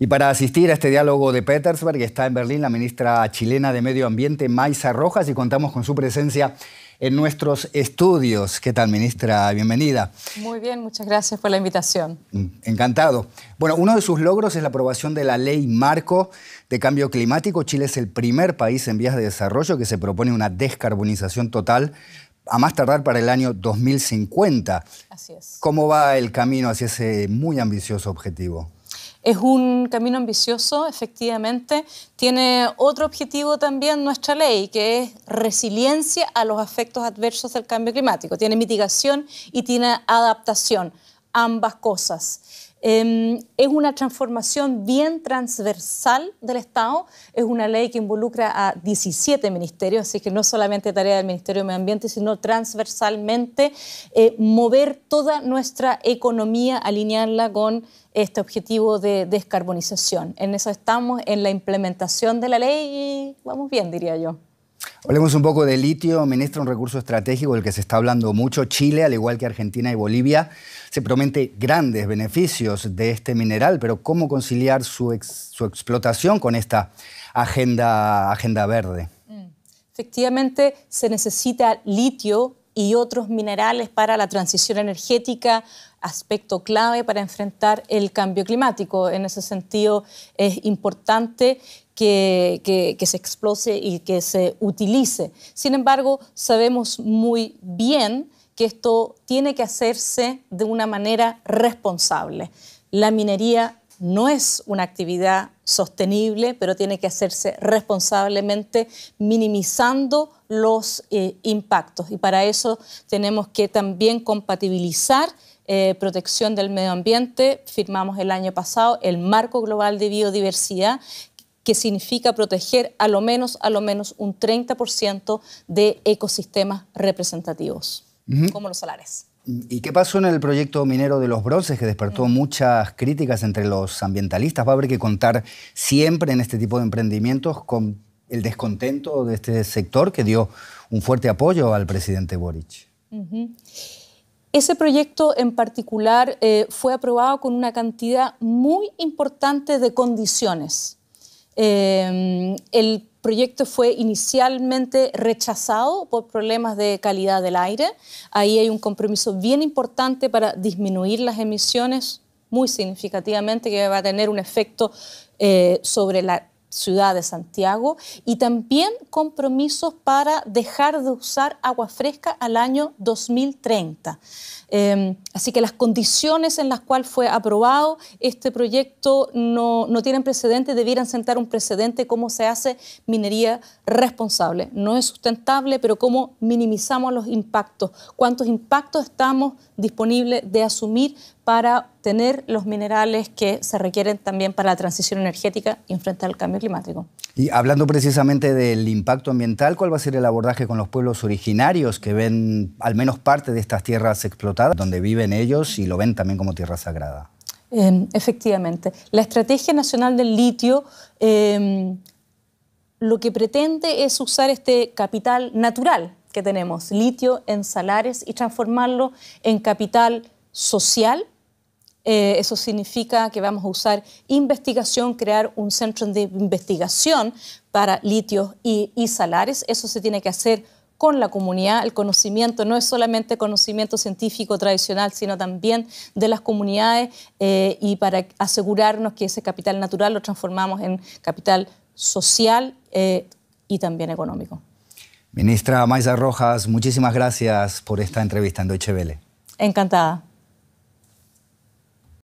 Y para asistir a este diálogo de Petersburg está en Berlín la ministra chilena de Medio Ambiente, Maisa Rojas, y contamos con su presencia en nuestros estudios. ¿Qué tal, ministra? Bienvenida. Muy bien, muchas gracias por la invitación. Mm, encantado. Bueno, uno de sus logros es la aprobación de la ley marco de cambio climático. Chile es el primer país en vías de desarrollo que se propone una descarbonización total a más tardar para el año 2050. Así es. ¿Cómo va el camino hacia ese muy ambicioso objetivo? Es un camino ambicioso, efectivamente. Tiene otro objetivo también nuestra ley, que es resiliencia a los efectos adversos del cambio climático. Tiene mitigación y tiene adaptación, ambas cosas. Em, es una transformación bien transversal del Estado, es una ley que involucra a 17 ministerios, así que no solamente tarea del Ministerio de Medio Ambiente, sino transversalmente eh, mover toda nuestra economía, alinearla con este objetivo de descarbonización. En eso estamos, en la implementación de la ley y vamos bien, diría yo. Hablemos un poco de litio, ministra, un recurso estratégico del que se está hablando mucho. Chile, al igual que Argentina y Bolivia, se promete grandes beneficios de este mineral, pero ¿cómo conciliar su, explotación con esta agenda, agenda verde? Mm. Efectivamente, se necesita litio y otros minerales para la transición energética, aspecto clave para enfrentar el cambio climático. En ese sentido, es importante que, se explose y que se utilice. Sin embargo, sabemos muy bien que esto tiene que hacerse de una manera responsable. La minería no es una actividad sostenible, pero tiene que hacerse responsablemente, minimizando los eh, impactos. Y para eso tenemos que también compatibilizar eh, protección del medio ambiente. Firmamos el año pasado el Marco Global de Biodiversidad, que significa proteger a lo menos, a lo menos un 30% de ecosistemas representativos, como los salares. ¿Y qué pasó en el proyecto minero de los bronces que despertó mm. muchas críticas entre los ambientalistas? Va a haber que contar siempre en este tipo de emprendimientos con el descontento de este sector que dio un fuerte apoyo al presidente Boric. Ese proyecto en particular eh, fue aprobado con una cantidad muy importante de condiciones Em, el proyecto fue inicialmente rechazado por problemas de calidad del aire. Ahí hay un compromiso bien importante para disminuir las emisiones muy significativamente, que va a tener un efecto eh, sobre la ciudad de Santiago y también compromisos para dejar de usar agua fresca al año 2030. Em, así que las condiciones en las cuales fue aprobado este proyecto no, no tienen precedente, debieran sentar un precedente cómo se hace minería responsable. No es sustentable, pero cómo minimizamos los impactos, cuántos impactos estamos disponibles de asumir para tener los minerales que se requieren también para la transición energética y enfrentar el cambio climático. Y hablando precisamente del impacto ambiental, ¿cuál va a ser el abordaje con los pueblos originarios que ven al menos parte de estas tierras explotadas, donde viven ellos y lo ven también como tierra sagrada? Em, efectivamente. La Estrategia Nacional del Litio em, lo que pretende es usar este capital natural que tenemos, litio en salares, y transformarlo en capital social eh, eso significa que vamos a usar investigación, crear un centro de investigación para litios y, salares. Eso se tiene que hacer con la comunidad. El conocimiento no es solamente conocimiento científico tradicional, sino también de las comunidades eh, y para asegurarnos que ese capital natural lo transformamos en capital social eh, y también económico. Ministra Maisa Rojas, muchísimas gracias por esta entrevista en Deutsche Welle. Encantada.